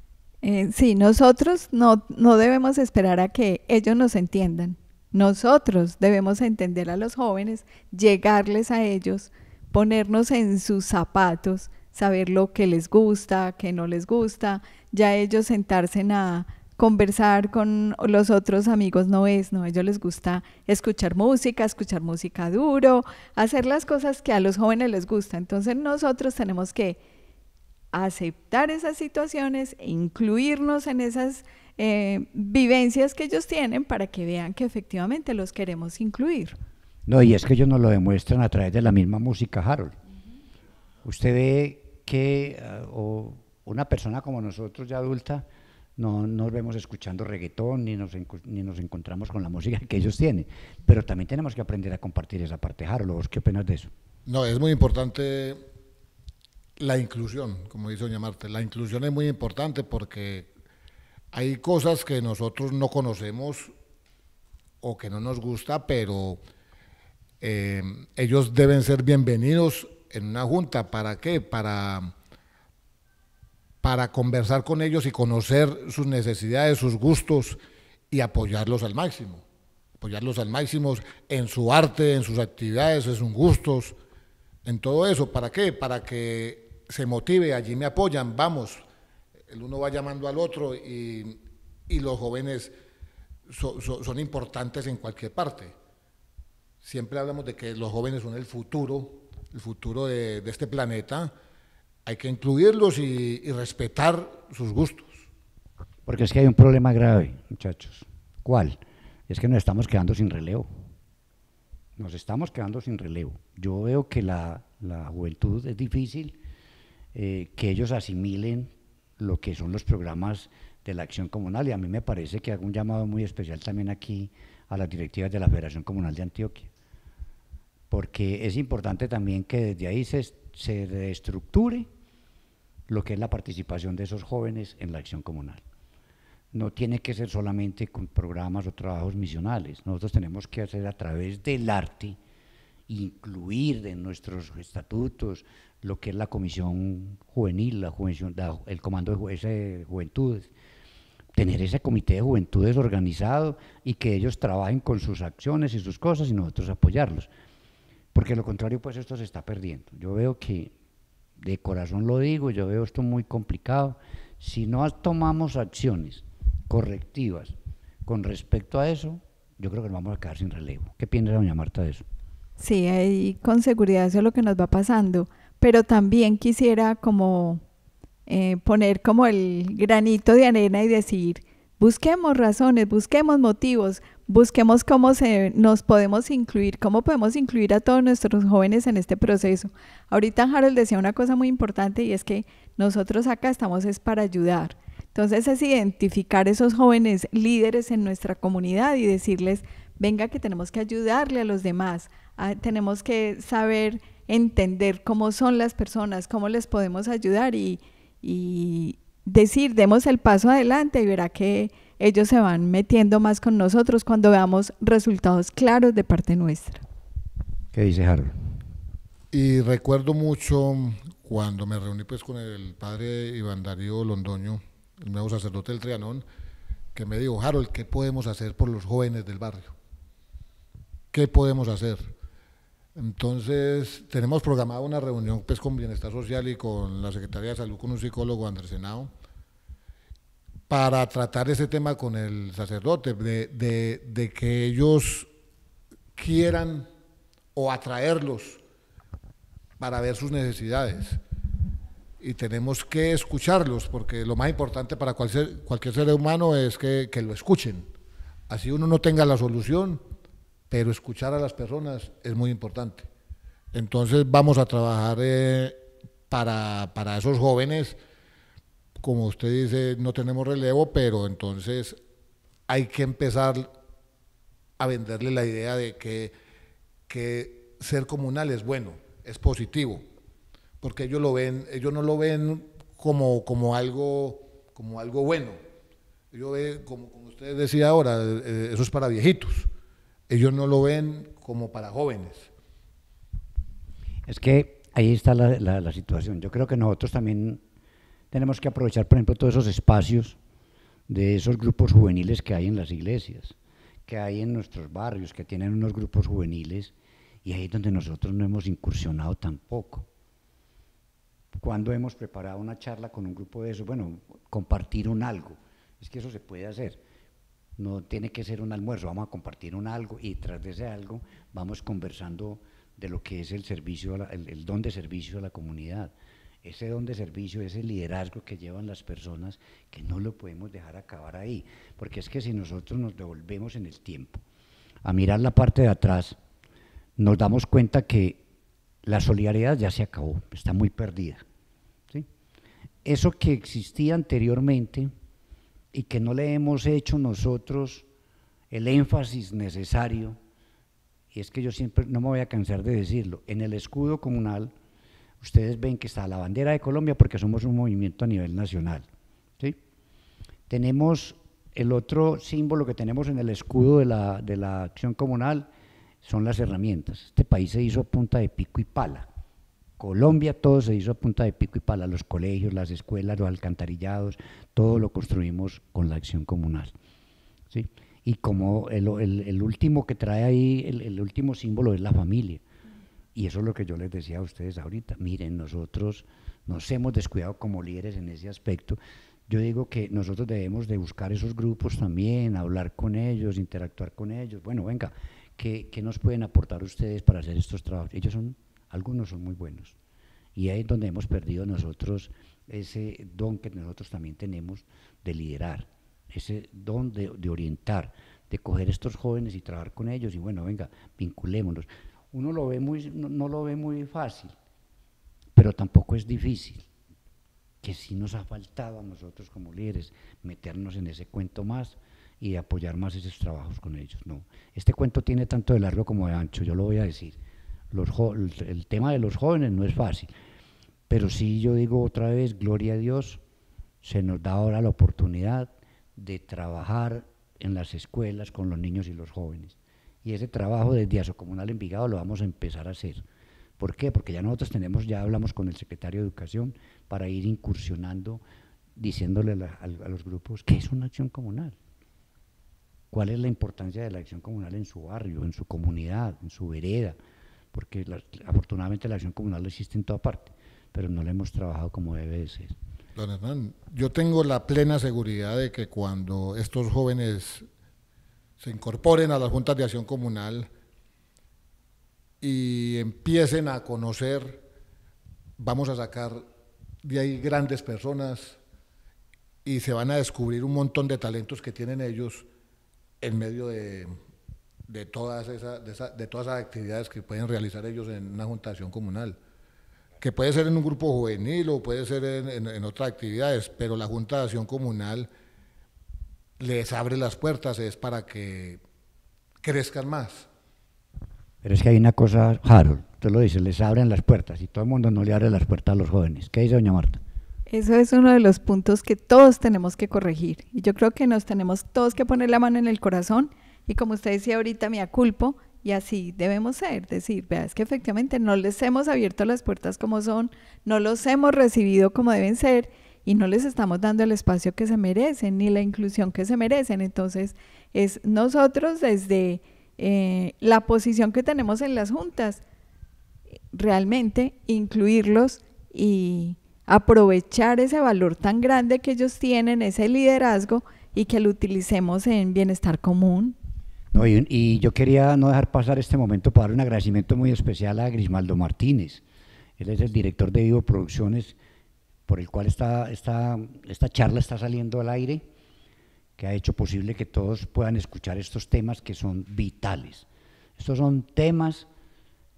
Eh, sí, nosotros no, no debemos esperar a que ellos nos entiendan. Nosotros debemos entender a los jóvenes, llegarles a ellos, ponernos en sus zapatos, saber lo que les gusta, qué no les gusta, ya ellos sentarse a conversar con los otros amigos no es, no, a ellos les gusta escuchar música, escuchar música duro, hacer las cosas que a los jóvenes les gusta. Entonces nosotros tenemos que aceptar esas situaciones e incluirnos en esas eh, vivencias que ellos tienen para que vean que efectivamente los queremos incluir. No, y es que ellos nos lo demuestran a través de la misma música, Harold. Usted ve que eh, una persona como nosotros ya adulta no nos vemos escuchando reggaetón ni nos, encontramos con la música que ellos tienen, pero también tenemos que aprender a compartir esa parte, Harold. qué opinas de eso? No, es muy importante la inclusión, como dice doña Marta. La inclusión es muy importante porque hay cosas que nosotros no conocemos o que no nos gusta, pero eh, ellos deben ser bienvenidos en una junta. ¿Para qué? Para, para conversar con ellos y conocer sus necesidades, sus gustos y apoyarlos al máximo. Apoyarlos al máximo en su arte, en sus actividades, en sus gustos, en todo eso. ¿Para qué? Para que se motive, allí me apoyan, vamos. El uno va llamando al otro y, los jóvenes son importantes en cualquier parte. Siempre hablamos de que los jóvenes son el futuro, el futuro de, este planeta. Hay que incluirlos y, respetar sus gustos. Porque es que hay un problema grave, muchachos. ¿Cuál? Es que nos estamos quedando sin relevo. Nos estamos quedando sin relevo. Yo veo que la, la juventud es difícil eh, que ellos asimilen lo que son los programas de la acción comunal. Y a mí me parece que hago un llamado muy especial también aquí a las directivas de la Federación Comunal de Antioquia, porque es importante también que desde ahí se, se reestructure lo que es la participación de esos jóvenes en la acción comunal. No tiene que ser solamente con programas o trabajos misionales. Nosotros tenemos que hacer a través del arte, incluir en nuestros estatutos, lo que es la comisión juvenil, la, juventud, el comando de juventudes, tener ese comité de juventudes organizado y que ellos trabajen con sus acciones y sus cosas y nosotros apoyarlos. Porque lo contrario, pues esto se está perdiendo. Yo veo que, de corazón lo digo, yo veo esto muy complicado. Si no tomamos acciones correctivas con respecto a eso, yo creo que nos vamos a quedar sin relevo. ¿Qué piensa doña Marta de eso? Sí, ahí con seguridad eso es lo que nos va pasando pero también quisiera como eh, poner como el granito de arena y decir, busquemos razones, busquemos motivos, busquemos cómo se, nos podemos incluir, cómo podemos incluir a todos nuestros jóvenes en este proceso. Ahorita Harold decía una cosa muy importante y es que nosotros acá estamos es para ayudar. Entonces es identificar esos jóvenes líderes en nuestra comunidad y decirles, venga que tenemos que ayudarle a los demás, ah, tenemos que saber entender cómo son las personas, cómo les podemos ayudar y, decir, demos el paso adelante y verá que ellos se van metiendo más con nosotros cuando veamos resultados claros de parte nuestra. ¿Qué dice Harold? Y recuerdo mucho cuando me reuní pues con el padre Iván Darío Londoño, el nuevo sacerdote del Trianón, que me dijo, Harold, ¿qué podemos hacer por los jóvenes del barrio? ¿Qué podemos hacer? Entonces, tenemos programada una reunión pues, con Bienestar Social y con la Secretaría de Salud, con un psicólogo, Andrés para tratar ese tema con el sacerdote, de, de, que ellos quieran o atraerlos para ver sus necesidades. Y tenemos que escucharlos, porque lo más importante para cualquier, cualquier ser humano es que lo escuchen. Así uno no tenga la solución, pero escuchar a las personas es muy importante. Entonces vamos a trabajar eh, para, esos jóvenes, como usted dice, no tenemos relevo, pero entonces hay que empezar a venderle la idea de que, ser comunal es bueno, es positivo, porque ellos lo ven, ellos no lo ven como, como algo como algo bueno. Yo ve, como, como usted decía ahora, eh, eso es para viejitos. Ellos no lo ven como para jóvenes. Es que ahí está la, situación. Yo creo que nosotros también tenemos que aprovechar, por ejemplo, todos esos espacios de esos grupos juveniles que hay en las iglesias, que hay en nuestros barrios, que tienen unos grupos juveniles, y ahí es donde nosotros no hemos incursionado tampoco. Cuando hemos preparado una charla con un grupo de esos, bueno, compartir un algo, es que eso se puede hacer, no tiene que ser un almuerzo, vamos a compartir un algo y tras de ese algo vamos conversando de lo que es el servicio, don de servicio a la comunidad. Ese don de servicio, ese liderazgo que llevan las personas, que no lo podemos dejar acabar ahí, porque es que si nosotros nos devolvemos en el tiempo a mirar la parte de atrás, nos damos cuenta que la solidaridad ya se acabó, está muy perdida. Eso que existía anteriormente, y que no le hemos hecho nosotros el énfasis necesario, y es que yo siempre no me voy a cansar de decirlo, en el escudo comunal ustedes ven que está la bandera de Colombia porque somos un movimiento a nivel nacional. Tenemos el otro símbolo que tenemos en el escudo de la, acción comunal, son las herramientas. Este país se hizo punta de pico y pala. Colombia todo se hizo a punta de pico y pala, los colegios, las escuelas, los alcantarillados, todo lo construimos con la acción comunal. ¿sí? Y como el, último que trae ahí, el, último símbolo es la familia. Y eso es lo que yo les decía a ustedes ahorita. Miren, nosotros nos hemos descuidado como líderes en ese aspecto. Yo digo que nosotros debemos de buscar esos grupos también, hablar con ellos, interactuar con ellos. Bueno, venga, ¿qué, qué nos pueden aportar ustedes para hacer estos trabajos? Ellos son algunos son muy buenos. Y ahí es donde hemos perdido nosotros ese don que nosotros también tenemos de liderar, ese don de, orientar, de coger estos jóvenes y trabajar con ellos y bueno, venga, vinculémonos. Uno lo ve muy, no, lo ve muy fácil, pero tampoco es difícil que sí nos ha faltado a nosotros como líderes meternos en ese cuento más y apoyar más esos trabajos con ellos. No, este cuento tiene tanto de largo como de ancho, yo lo voy a decir el tema de los jóvenes no es fácil, pero si yo digo otra vez, gloria a Dios, se nos da ahora la oportunidad de trabajar en las escuelas con los niños y los jóvenes. Y ese trabajo desde en Envigado lo vamos a empezar a hacer. ¿Por qué? Porque ya nosotros tenemos, ya hablamos con el secretario de Educación para ir incursionando, diciéndole a, a los grupos qué es una acción comunal, cuál es la importancia de la acción comunal en su barrio, en su comunidad, en su vereda, porque afortunadamente la acción comunal existe en toda parte, pero no la hemos trabajado como debe de ser. Don Hernán, yo tengo la plena seguridad de que cuando estos jóvenes se incorporen a las juntas de acción comunal y empiecen a conocer, vamos a sacar de ahí grandes personas y se van a descubrir un montón de talentos que tienen ellos en medio de de todas esas, de, todas actividades que pueden realizar ellos en una Junta Acción comunal que puede ser en un grupo juvenil o puede ser en, otras actividades, pero la Junta de Acción Comunal les abre las puertas, es para que crezcan más. Pero es que hay una cosa, Harold, tú lo dice, les abren las puertas y todo el mundo no le abre las puertas a los jóvenes. ¿Qué dice doña Marta? Eso es uno de los puntos que todos tenemos que corregir y yo creo que nos tenemos todos que poner la mano en el corazón y como usted decía ahorita, me aculpo, y así debemos ser, decir, vea, es que efectivamente no les hemos abierto las puertas como son, no los hemos recibido como deben ser y no les estamos dando el espacio que se merecen ni la inclusión que se merecen. Entonces, es nosotros desde eh, la posición que tenemos en las juntas, realmente incluirlos y aprovechar ese valor tan grande que ellos tienen, ese liderazgo y que lo utilicemos en bienestar común, y, yo quería no dejar pasar este momento para dar un agradecimiento muy especial a Grismaldo Martínez. Él es el director de Vivo Producciones, por el cual está, está, esta charla está saliendo al aire, que ha hecho posible que todos puedan escuchar estos temas que son vitales. Estos son temas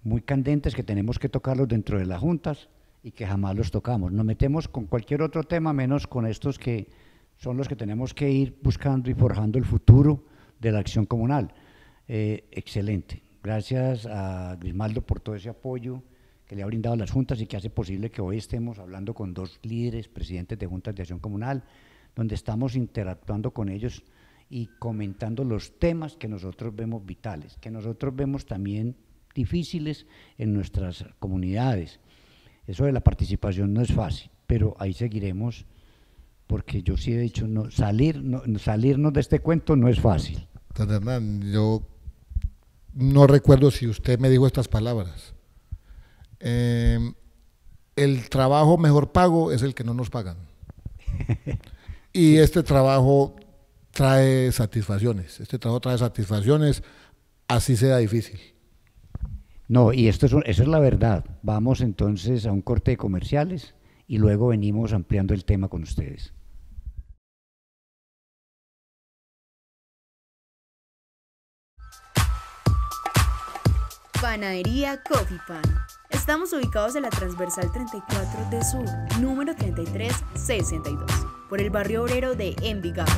muy candentes que tenemos que tocarlos dentro de las juntas y que jamás los tocamos. Nos metemos con cualquier otro tema menos con estos que son los que tenemos que ir buscando y forjando el futuro de la acción comunal. Eh, excelente. Gracias a Grismaldo por todo ese apoyo que le ha brindado a las juntas y que hace posible que hoy estemos hablando con dos líderes, presidentes de juntas de acción comunal, donde estamos interactuando con ellos y comentando los temas que nosotros vemos vitales, que nosotros vemos también difíciles en nuestras comunidades. Eso de la participación no es fácil, pero ahí seguiremos porque yo sí he dicho, no, salir, no, salirnos de este cuento no es fácil yo no recuerdo si usted me dijo estas palabras. Em, el trabajo mejor pago es el que no nos pagan. (laughs) Y este trabajo trae satisfacciones, este trabajo trae satisfacciones, así sea difícil. No, y esto es, eso es la verdad. Vamos entonces a un corte de comerciales y luego venimos ampliando el tema con ustedes. Panadería Coffee Pan. Estamos ubicados en la transversal 34 de Sur, número 3362, por el barrio obrero de Envigado.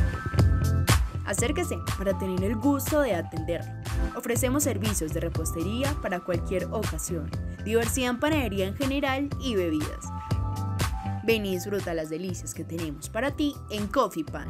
Acérquese para tener el gusto de atenderlo. Ofrecemos servicios de repostería para cualquier ocasión, diversidad en panadería en general y bebidas. Ven y disfruta las delicias que tenemos para ti en Coffee Pan.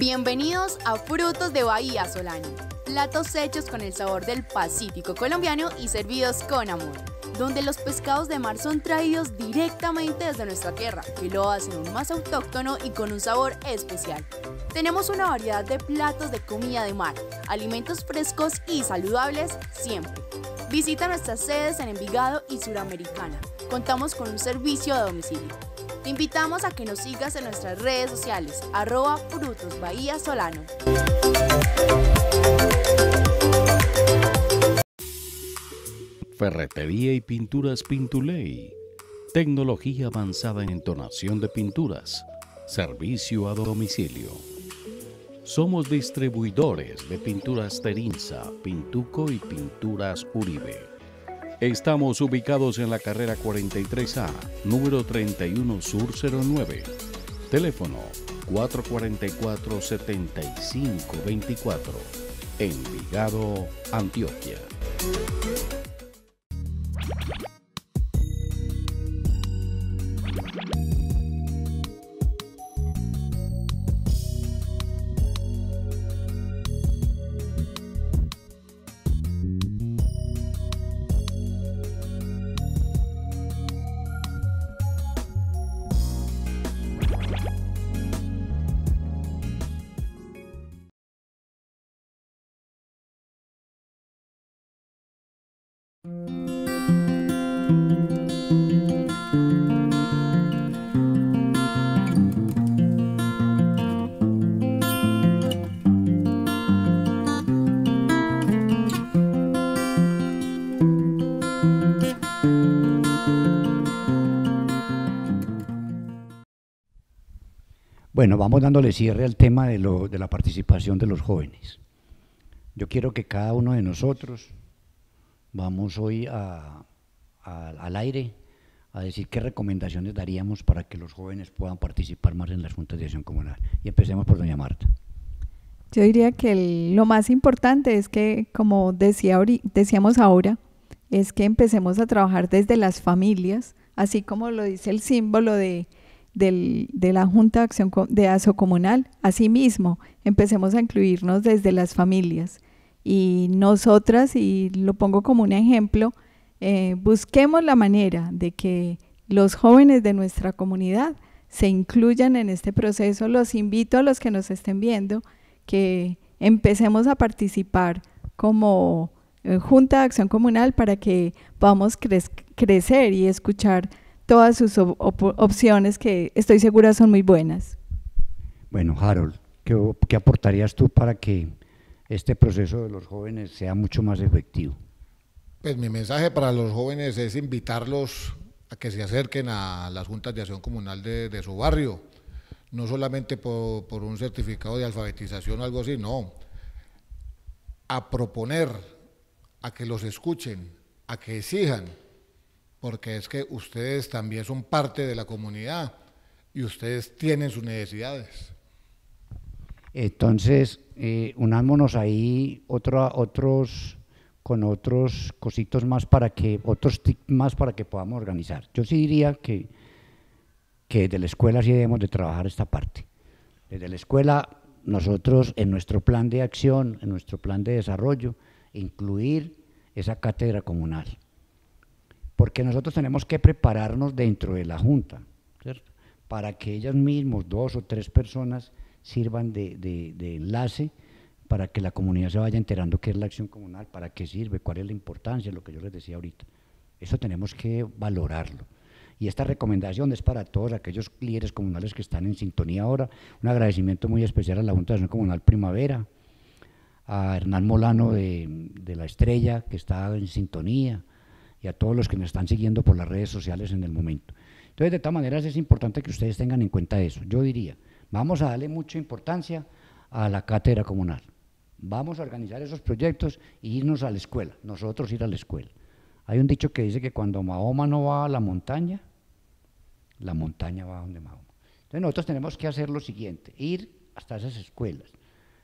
Bienvenidos a Frutos de Bahía Solano, platos hechos con el sabor del Pacífico colombiano y servidos con amor, donde los pescados de mar son traídos directamente desde nuestra tierra, que lo hacen un más autóctono y con un sabor especial. Tenemos una variedad de platos de comida de mar, alimentos frescos y saludables siempre. Visita nuestras sedes en Envigado y Suramericana. Contamos con un servicio a domicilio. Te invitamos a que nos sigas en nuestras redes sociales, arroba Frutos Bahía Solano. Ferretería y Pinturas Pintuley. Tecnología avanzada en entonación de pinturas. Servicio a domicilio. Somos distribuidores de pinturas Terinza, Pintuco y Pinturas Uribe. Estamos ubicados en la carrera 43A, número 31 Sur 09. Teléfono 444-7524, Envigado, Antioquia. Bueno, vamos dándole cierre al tema de, la participación de los jóvenes. Yo quiero que cada uno de nosotros vamos hoy al aire a decir qué recomendaciones daríamos para que los jóvenes puedan participar más en las juntas de acción comunal. Y empecemos por doña Marta. Yo diría que lo más importante es que, como decía, decíamos ahora, es que empecemos a trabajar desde las familias, así como lo dice el símbolo de de la Junta de Acción Comunal. Asimismo, empecemos a incluirnos desde las familias. Y nosotras, y lo pongo como un ejemplo, eh, busquemos la manera de que los jóvenes de nuestra comunidad se incluyan en este proceso. Los invito a los que nos estén viendo que empecemos a participar como eh, Junta de Acción Comunal para que podamos crecer y escuchar todas sus opciones que estoy segura son muy buenas. Bueno, Harold, ¿qué, aportarías tú para que este proceso de los jóvenes sea mucho más efectivo? Pues mi mensaje para los jóvenes es invitarlos a que se acerquen a las juntas de acción comunal de, su barrio, no solamente por, por, un certificado de alfabetización o algo así, no, a proponer, a que los escuchen, a que exijan, porque es que ustedes también son parte de la comunidad y ustedes tienen sus necesidades. Entonces, eh, unámonos ahí otros con otros cositos más para que otros más para que podamos organizar. Yo sí diría que que desde la escuela sí debemos de trabajar esta parte. Desde la escuela nosotros en nuestro plan de acción, en nuestro plan de desarrollo, incluir esa cátedra comunal porque nosotros tenemos que prepararnos dentro de la Junta, para que ellas mismos, dos o tres personas, sirvan de, enlace para que la comunidad se vaya enterando qué es la acción comunal, para qué sirve, cuál es la importancia, lo que yo les decía ahorita. Eso tenemos que valorarlo. Y esta recomendación es para todos aquellos líderes comunales que están en sintonía ahora. Un agradecimiento muy especial a la Junta de Acción Comunal Primavera, a Hernán Molano de, de La Estrella, que está en sintonía, y a todos los que nos están siguiendo por las redes sociales en el momento. Entonces, de todas maneras, es importante que ustedes tengan en cuenta eso. Yo diría, vamos a darle mucha importancia a la cátedra comunal. Vamos a organizar esos proyectos e irnos a la escuela, nosotros ir a la escuela. Hay un dicho que dice que cuando Mahoma no va a la montaña, la montaña va a donde Mahoma. Entonces nosotros tenemos que hacer lo siguiente, ir hasta esas escuelas,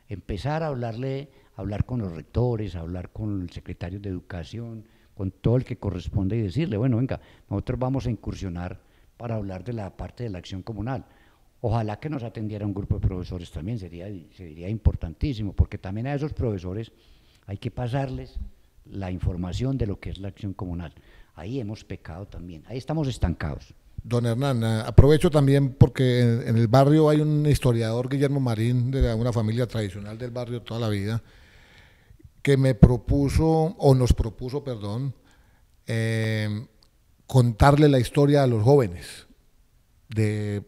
empezar a hablarle, hablar con los rectores, hablar con el secretario de educación, con todo el que corresponde y decirle, bueno, venga, nosotros vamos a incursionar para hablar de la parte de la acción comunal. Ojalá que nos atendiera un grupo de profesores también, sería, sería importantísimo, porque también a esos profesores hay que pasarles la información de lo que es la acción comunal. Ahí hemos pecado también, ahí estamos estancados. Don Hernán, eh, aprovecho también porque en, el barrio hay un historiador, Guillermo Marín, de una familia tradicional del barrio toda la vida, que me propuso, o nos propuso, perdón, eh, contarle la historia a los jóvenes de,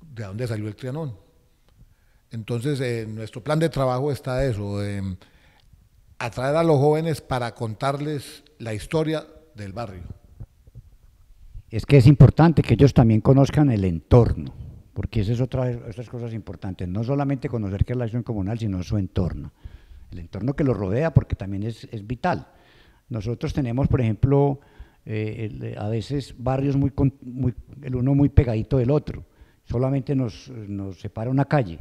dónde salió el trianón. Entonces, eh, nuestro plan de trabajo está eso, atraer a los jóvenes para contarles la historia del barrio. Es que es importante que ellos también conozcan el entorno, porque esa es otra de esas cosas importantes, no solamente conocer qué es la acción comunal, sino su entorno el entorno que lo rodea, porque también es, vital. Nosotros tenemos, por ejemplo, eh, eh, a veces barrios muy, muy, el uno muy pegadito del otro, solamente nos, separa una calle,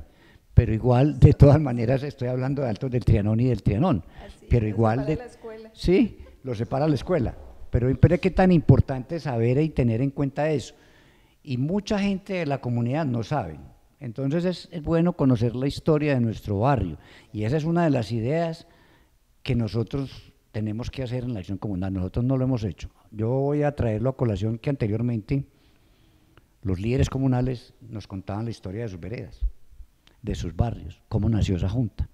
pero igual, de todas maneras, estoy hablando de Altos del Trianón y del Trianón, ah, pero igual de... La escuela. Sí, lo separa la escuela, pero, es que tan importante saber y tener en cuenta eso. Y mucha gente de la comunidad no sabe. Entonces es, bueno conocer la historia de nuestro barrio y esa es una de las ideas que nosotros tenemos que hacer en la acción comunal. Nosotros no lo hemos hecho. Yo voy a traerlo a colación que anteriormente los líderes comunales nos contaban la historia de sus veredas, de sus barrios, cómo nació esa junta.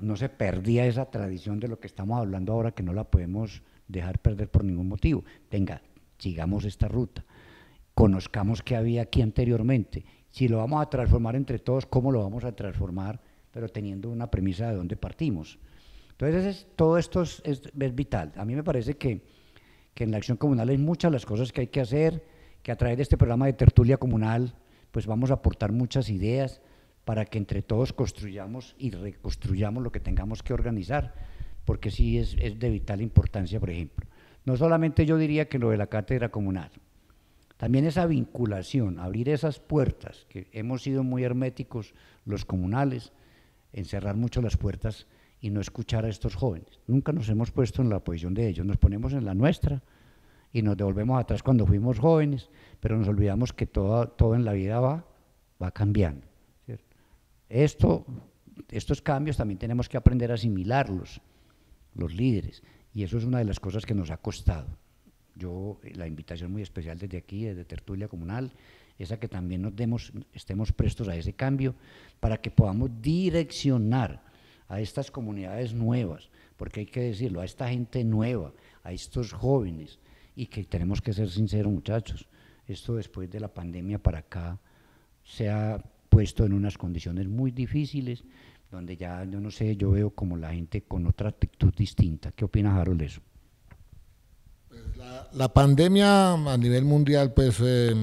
No se perdía esa tradición de lo que estamos hablando ahora que no la podemos dejar perder por ningún motivo. Venga, sigamos esta ruta, conozcamos qué había aquí anteriormente si lo vamos a transformar entre todos, cómo lo vamos a transformar, pero teniendo una premisa de dónde partimos. Entonces, todo esto es, vital. A mí me parece que, en la acción comunal hay muchas las cosas que hay que hacer, que a través de este programa de tertulia comunal, pues vamos a aportar muchas ideas para que entre todos construyamos y reconstruyamos lo que tengamos que organizar, porque sí es de vital importancia, por ejemplo. No solamente yo diría que lo de la cátedra comunal, también esa vinculación, abrir esas puertas, que hemos sido muy herméticos los comunales, encerrar mucho las puertas y no escuchar a estos jóvenes. Nunca nos hemos puesto en la posición de ellos, nos ponemos en la nuestra y nos devolvemos atrás cuando fuimos jóvenes, pero nos olvidamos que todo, en la vida va, va cambiando. Esto, estos cambios también tenemos que aprender a asimilarlos, los líderes, y eso es una de las cosas que nos ha costado. Yo, eh, la invitación muy especial desde aquí, desde eh, Tertulia Comunal, es a que también nos demos, estemos prestos a ese cambio para que podamos direccionar a estas comunidades nuevas, porque hay que decirlo, a esta gente nueva, a estos jóvenes, y que tenemos que ser sinceros muchachos, esto después de la pandemia para acá se ha puesto en unas condiciones muy difíciles, donde ya, yo no sé, yo veo como la gente con otra actitud distinta. ¿Qué opina Harold eso? La, pandemia a nivel mundial, pues, eh,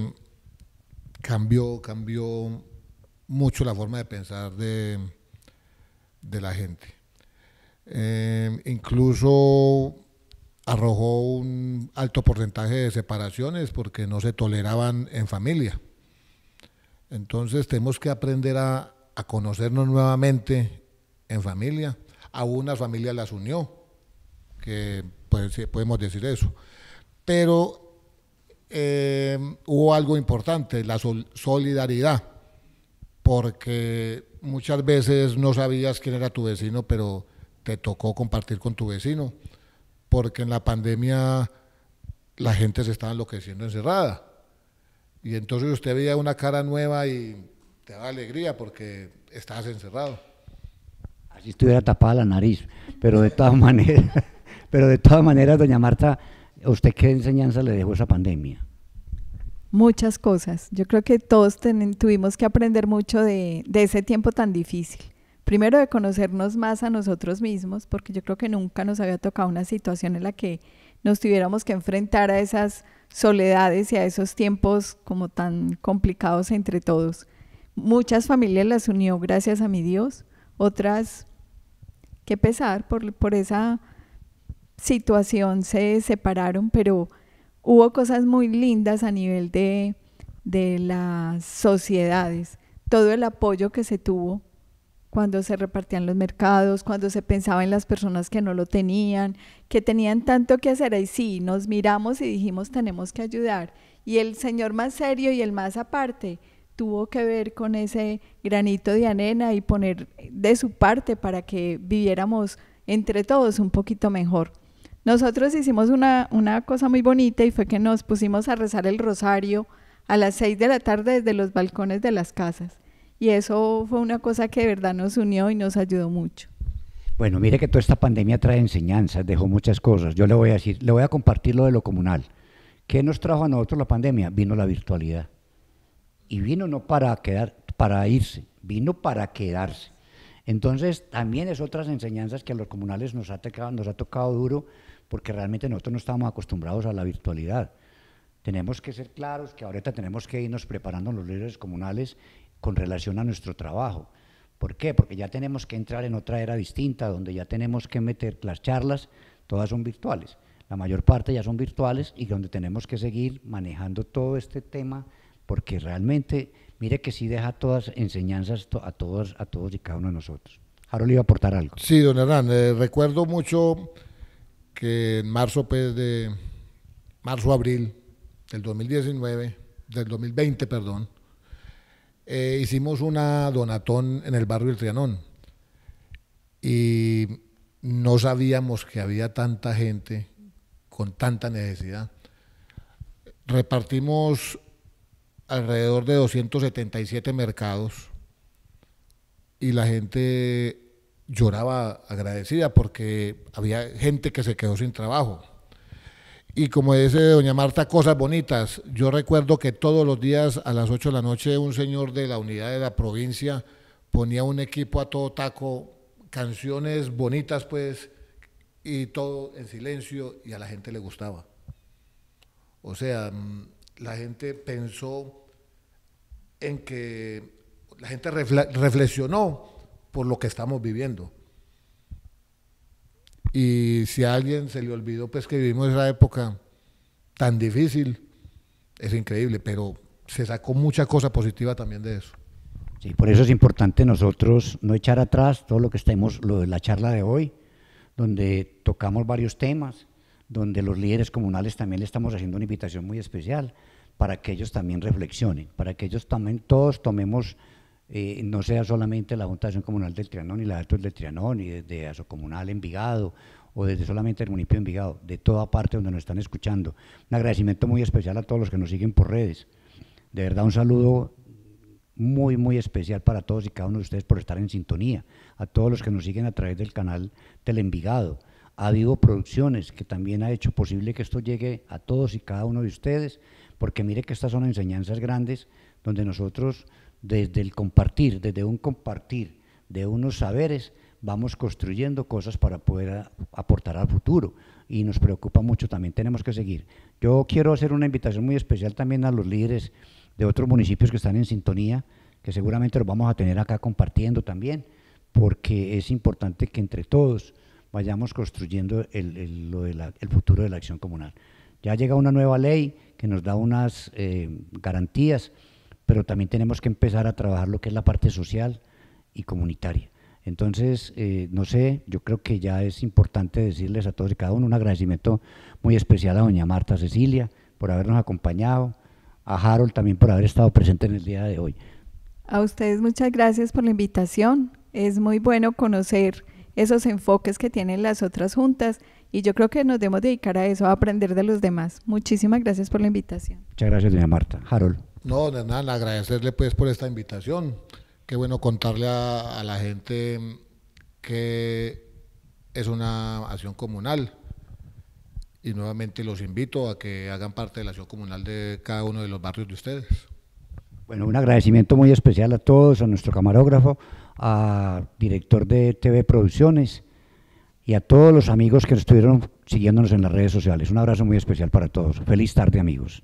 cambió, cambió mucho la forma de pensar de, la gente. Eh, incluso arrojó un alto porcentaje de separaciones porque no se toleraban en familia. Entonces tenemos que aprender a, conocernos nuevamente en familia. A unas familias las unió, que podemos decir eso pero eh, hubo algo importante, la solidaridad, porque muchas veces no sabías quién era tu vecino, pero te tocó compartir con tu vecino, porque en la pandemia la gente se estaba enloqueciendo encerrada. Y entonces usted veía una cara nueva y te da alegría porque estabas encerrado. Así estuviera tapada la nariz, pero de todas (laughs) maneras, pero de todas maneras, doña Marta, ¿Usted qué enseñanza le dejó esa pandemia? Muchas cosas. Yo creo que todos tuvimos que aprender mucho de, ese tiempo tan difícil. Primero de conocernos más a nosotros mismos, porque yo creo que nunca nos había tocado una situación en la que nos tuviéramos que enfrentar a esas soledades y a esos tiempos como tan complicados entre todos. Muchas familias las unió gracias a mi Dios, otras, qué pesar por esa situación se separaron, pero hubo cosas muy lindas a nivel de, de las sociedades. Todo el apoyo que se tuvo cuando se repartían los mercados, cuando se pensaba en las personas que no lo tenían, que tenían tanto que hacer. Y sí, nos miramos y dijimos, tenemos que ayudar. Y el señor más serio y el más aparte tuvo que ver con ese granito de anena y poner de su parte para que viviéramos entre todos un poquito mejor. Nosotros hicimos una, una cosa muy bonita y fue que nos pusimos a rezar el rosario a las 6 de la tarde desde los balcones de las casas. Y eso fue una cosa que de verdad nos unió y nos ayudó mucho. Bueno, mire que toda esta pandemia trae enseñanzas, dejó muchas cosas. Yo le voy a decir, le voy a compartir lo de lo comunal. ¿Qué nos trajo a nosotros la pandemia? Vino la virtualidad. Y vino no para quedar, para irse, vino para quedarse. Entonces, también es otras enseñanzas que a los comunales nos ha nos ha tocado duro porque realmente nosotros no estábamos acostumbrados a la virtualidad. Tenemos que ser claros que ahorita tenemos que irnos preparando los líderes comunales con relación a nuestro trabajo. ¿Por qué? Porque ya tenemos que entrar en otra era distinta, donde ya tenemos que meter las charlas, todas son virtuales. La mayor parte ya son virtuales y donde tenemos que seguir manejando todo este tema, porque realmente, mire que sí deja todas enseñanzas a todos, a todos y cada uno de nosotros. le iba a aportar algo. Sí, don Hernán, eh, recuerdo mucho que en marzo, pues, de marzo, abril del 2019, del 2020, perdón, eh, hicimos una donatón en el barrio del Trianón. Y no sabíamos que había tanta gente con tanta necesidad. Repartimos alrededor de 277 mercados y la gente lloraba agradecida porque había gente que se quedó sin trabajo. Y como dice doña Marta, cosas bonitas. Yo recuerdo que todos los días a las 8 de la noche un señor de la unidad de la provincia ponía un equipo a todo taco, canciones bonitas pues, y todo en silencio y a la gente le gustaba. O sea, mm, la gente pensó en que, la gente reflexionó por lo que estamos viviendo. Y si a alguien se le olvidó pues que vivimos esa época tan difícil, es increíble, pero se sacó mucha cosa positiva también de eso. Sí, por eso es importante nosotros no echar atrás todo lo que estamos, lo de la charla de hoy, donde tocamos varios temas, donde los líderes comunales también le estamos haciendo una invitación muy especial para que ellos también reflexionen, para que ellos también todos tomemos eh, no sea solamente la Junta de Acción Comunal del Trianón y la Alto del Trianón y desde Asocomunal Envigado o desde solamente el municipio de Envigado, de toda parte donde nos están escuchando. Un agradecimiento muy especial a todos los que nos siguen por redes. De verdad, un saludo muy, muy especial para todos y cada uno de ustedes por estar en sintonía, a todos los que nos siguen a través del canal del Envigado, a Vivo Producciones, que también ha hecho posible que esto llegue a todos y cada uno de ustedes, porque mire que estas son enseñanzas grandes donde nosotros desde el compartir, desde un compartir de unos saberes, vamos construyendo cosas para poder aportar al futuro y nos preocupa mucho también, tenemos que seguir. Yo quiero hacer una invitación muy especial también a los líderes de otros municipios que están en sintonía, que seguramente los vamos a tener acá compartiendo también, porque es importante que entre todos vayamos construyendo el, lo futuro de la acción comunal. Ya llega una nueva ley que nos da unas eh, garantías pero también tenemos que empezar a trabajar lo que es la parte social y comunitaria. Entonces, eh, no sé, yo creo que ya es importante decirles a todos y cada uno un agradecimiento muy especial a doña Marta Cecilia por habernos acompañado, a Harold también por haber estado presente en el día de hoy. A ustedes muchas gracias por la invitación. Es muy bueno conocer esos enfoques que tienen las otras juntas y yo creo que nos debemos dedicar a eso, a aprender de los demás. Muchísimas gracias por la invitación. Muchas gracias, doña Marta. Harold. No, nada, agradecerle pues por esta invitación. Qué bueno contarle a, a la gente que es una acción comunal. Y nuevamente los invito a que hagan parte de la acción comunal de cada uno de los barrios de ustedes. Bueno, un agradecimiento muy especial a todos, a nuestro camarógrafo, al director de TV Producciones y a todos los amigos que estuvieron siguiéndonos en las redes sociales. Un abrazo muy especial para todos. Feliz tarde, amigos.